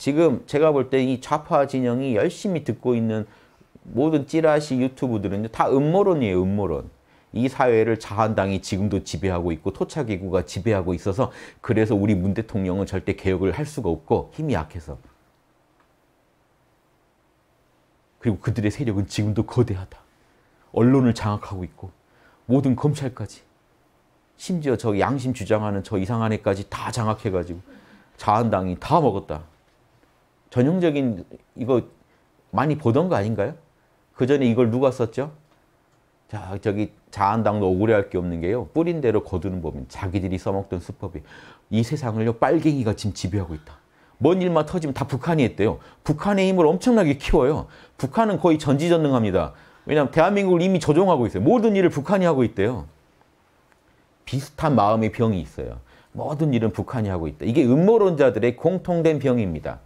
지금 제가 볼 때 이 좌파 진영이 열심히 듣고 있는 모든 찌라시 유튜브들은 다 음모론이에요. 음모론. 이 사회를 자한당이 지금도 지배하고 있고 토착이구가 지배하고 있어서 그래서 우리 문 대통령은 절대 개혁을 할 수가 없고 힘이 약해서. 그리고 그들의 세력은 지금도 거대하다. 언론을 장악하고 있고 모든 검찰까지 심지어 저 양심 주장하는 저 이상한 애까지 다 장악해가지고 자한당이 다 먹었다. 전형적인 이거 많이 보던 거 아닌가요? 그 전에 이걸 누가 썼죠? 자, 저기 자한당도 억울해할 게 없는 게요. 뿌린 대로 거두는 법인 자기들이 써먹던 수법이 이 세상을요 빨갱이가 지금 지배하고 있다. 뭔 일만 터지면 다 북한이 했대요. 북한의 힘을 엄청나게 키워요. 북한은 거의 전지전능합니다. 왜냐하면 대한민국을 이미 조종하고 있어요. 모든 일을 북한이 하고 있대요. 비슷한 마음의 병이 있어요. 모든 일은 북한이 하고 있다. 이게 음모론자들의 공통된 병입니다.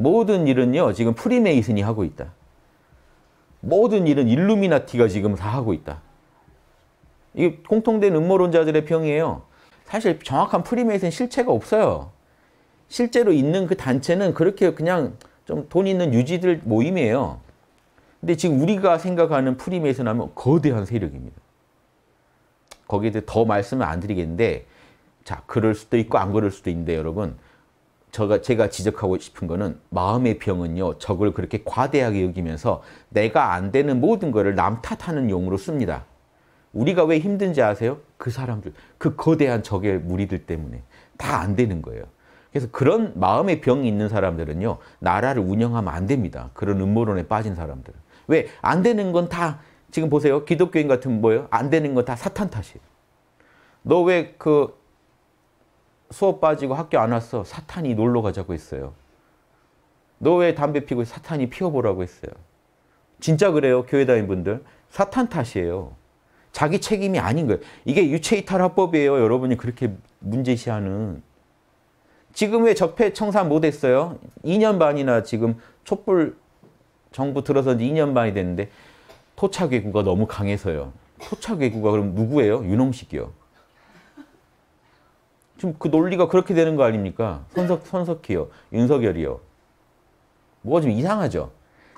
모든 일은요, 지금 프리메이슨이 하고 있다. 모든 일은 일루미나티가 지금 다 하고 있다. 이게 공통된 음모론자들의 평이에요. 사실 정확한 프리메이슨 실체가 없어요. 실제로 있는 그 단체는 그렇게 그냥 좀 돈 있는 유지들 모임이에요. 근데 지금 우리가 생각하는 프리메이슨 하면 거대한 세력입니다. 거기에 대해 더 말씀을 안 드리겠는데 자 그럴 수도 있고 안 그럴 수도 있는데 여러분 제가, 제가 지적하고 싶은 거는 마음의 병은요 적을 그렇게 과대하게 여기면서 내가 안 되는 모든 것을 남 탓하는 용으로 씁니다. 우리가 왜 힘든지 아세요? 그 사람들, 그 거대한 적의 무리들 때문에 다 안 되는 거예요. 그래서 그런 마음의 병이 있는 사람들은요 나라를 운영하면 안 됩니다. 그런 음모론에 빠진 사람들은 왜안 되는 건 다 지금 보세요 기독교인 같은 뭐예요? 안 되는 건 다 사탄 탓이에요. 너왜그 수업 빠지고 학교 안 왔어. 사탄이 놀러 가자고 했어요. 너 왜 담배 피고 사탄이 피워보라고 했어요. 진짜 그래요. 교회 다닌 분들. 사탄 탓이에요. 자기 책임이 아닌 거예요. 이게 유체이탈 합법이에요. 여러분이 그렇게 문제시하는. 지금 왜 적폐 청산 못했어요? 2년 반이나 지금 촛불 정부 들어서 이제 2년 반이 됐는데 토착 왜구가 너무 강해서요. 토착 왜구가 그럼 누구예요? 유농식이요. 지금 그 논리가 그렇게 되는 거 아닙니까? 손석, 손석희요. 윤석열이요. 뭐가 좀 이상하죠?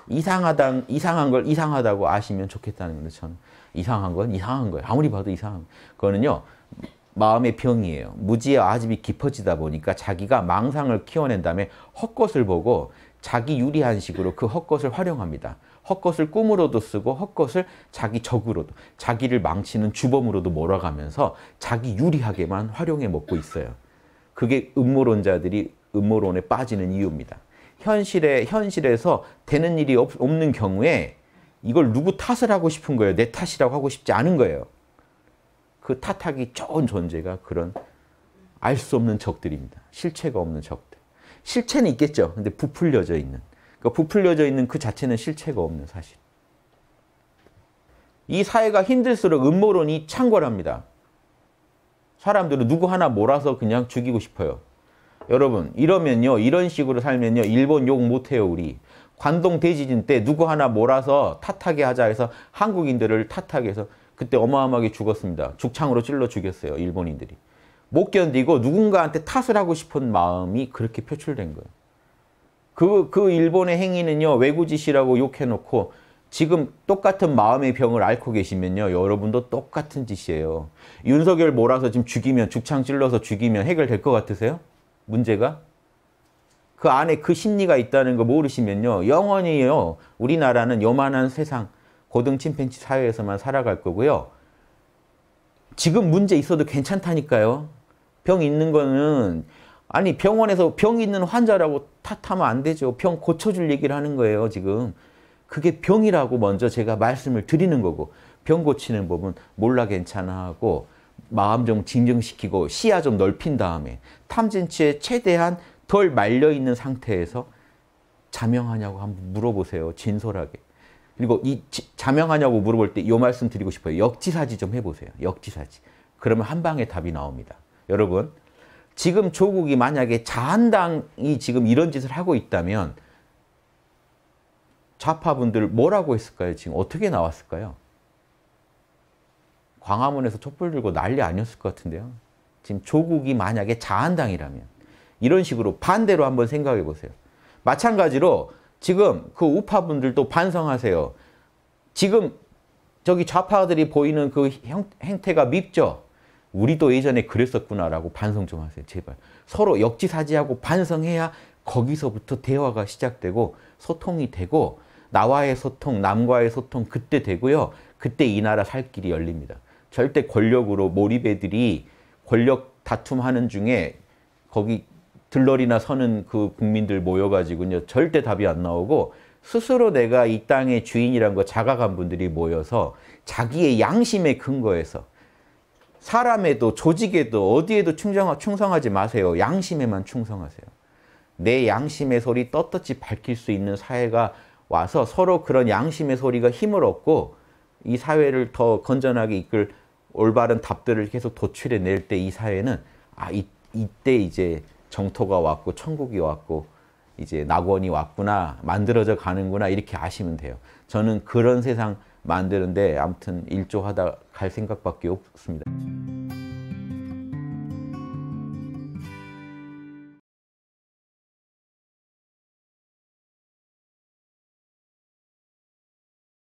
이상하다, 이상한 걸 이상하다고 아시면 좋겠다는 건데, 참. 이상한 건 이상한 거예요. 아무리 봐도 이상한 거는요 마음의 병이에요. 무지의 아집이 깊어지다 보니까 자기가 망상을 키워낸 다음에 헛것을 보고 자기 유리한 식으로 그 헛것을 활용합니다. 헛것을 꿈으로도 쓰고 헛것을 자기 적으로도 자기를 망치는 주범으로도 몰아가면서 자기 유리하게만 활용해 먹고 있어요. 그게 음모론자들이 음모론에 빠지는 이유입니다. 현실에 현실에서 되는 일이 없, 없는 경우에 이걸 누구 탓을 하고 싶은 거예요. 내 탓이라고 하고 싶지 않은 거예요. 그 탓하기 좋은 존재가 그런 알 수 없는 적들입니다. 실체가 없는 적들. 실체는 있겠죠. 근데 부풀려져 있는. 그러니까 부풀려져 있는 그 자체는 실체가 없는 사실. 이 사회가 힘들수록 음모론이 창궐합니다. 사람들은 누구 하나 몰아서 그냥 죽이고 싶어요. 여러분 이러면요. 이런 식으로 살면요. 일본 욕 못해요 우리. 관동 대지진 때 누구 하나 몰아서 탓하게 하자 해서 한국인들을 탓하게 해서 그때 어마어마하게 죽었습니다. 죽창으로 찔러 죽였어요. 일본인들이. 못 견디고 누군가한테 탓을 하고 싶은 마음이 그렇게 표출된 거예요. 그, 그 일본의 행위는요, 외구짓이라고 욕해놓고 지금 똑같은 마음의 병을 앓고 계시면요. 여러분도 똑같은 짓이에요. 윤석열 몰아서 지금 죽이면, 죽창 찔러서 죽이면 해결될 것 같으세요? 문제가? 그 안에 그 심리가 있다는 거 모르시면요. 영원히요. 우리나라는 요만한 세상, 고등 침팬치 사회에서만 살아갈 거고요. 지금 문제 있어도 괜찮다니까요. 병 있는 거는 아니 병원에서 병 있는 환자라고 탓하면 안 되죠. 병 고쳐줄 얘기를 하는 거예요 지금. 그게 병이라고 먼저 제가 말씀을 드리는 거고 병 고치는 법은 몰라 괜찮아 하고 마음 좀 진정시키고 시야 좀 넓힌 다음에 탐진치에 최대한 덜 말려있는 상태에서 자명하냐고 한번 물어보세요. 진솔하게. 그리고 이 자명하냐고 물어볼 때 이 말씀 드리고 싶어요. 역지사지 좀 해보세요. 역지사지. 그러면 한 방에 답이 나옵니다. 여러분 지금 조국이 만약에 자한당이 지금 이런 짓을 하고 있다면 좌파분들 뭐라고 했을까요? 지금 어떻게 나왔을까요? 광화문에서 촛불 들고 난리 아니었을 것 같은데요. 지금 조국이 만약에 자한당이라면 이런 식으로 반대로 한번 생각해 보세요. 마찬가지로 지금 그 우파분들도 반성하세요. 지금 저기 좌파들이 보이는 그 형, 행태가 밉죠? 우리도 예전에 그랬었구나라고 반성 좀 하세요. 제발. 서로 역지사지하고 반성해야 거기서부터 대화가 시작되고 소통이 되고 나와의 소통, 남과의 소통 그때 되고요. 그때 이 나라 살 길이 열립니다. 절대 권력으로 몰입애들이 권력 다툼하는 중에 거기 들러리나 서는 그 국민들 모여가지고요. 절대 답이 안 나오고 스스로 내가 이 땅의 주인이란 거 자각한 분들이 모여서 자기의 양심의 근거에서 사람에도 조직에도 어디에도 충성하, 지 마세요. 양심에만 충성하세요. 내 양심의 소리 떳떳이 밝힐 수 있는 사회가 와서 서로 그런 양심의 소리가 힘을 얻고 이 사회를 더 건전하게 이끌 올바른 답들을 계속 도출해 낼 때 이 사회는 아 이, 이때 이제 정토가 왔고 천국이 왔고 이제 낙원이 왔구나 만들어져 가는구나 이렇게 아시면 돼요. 저는 그런 세상 만드는데 아무튼 일조하다 갈 생각밖에 없습니다.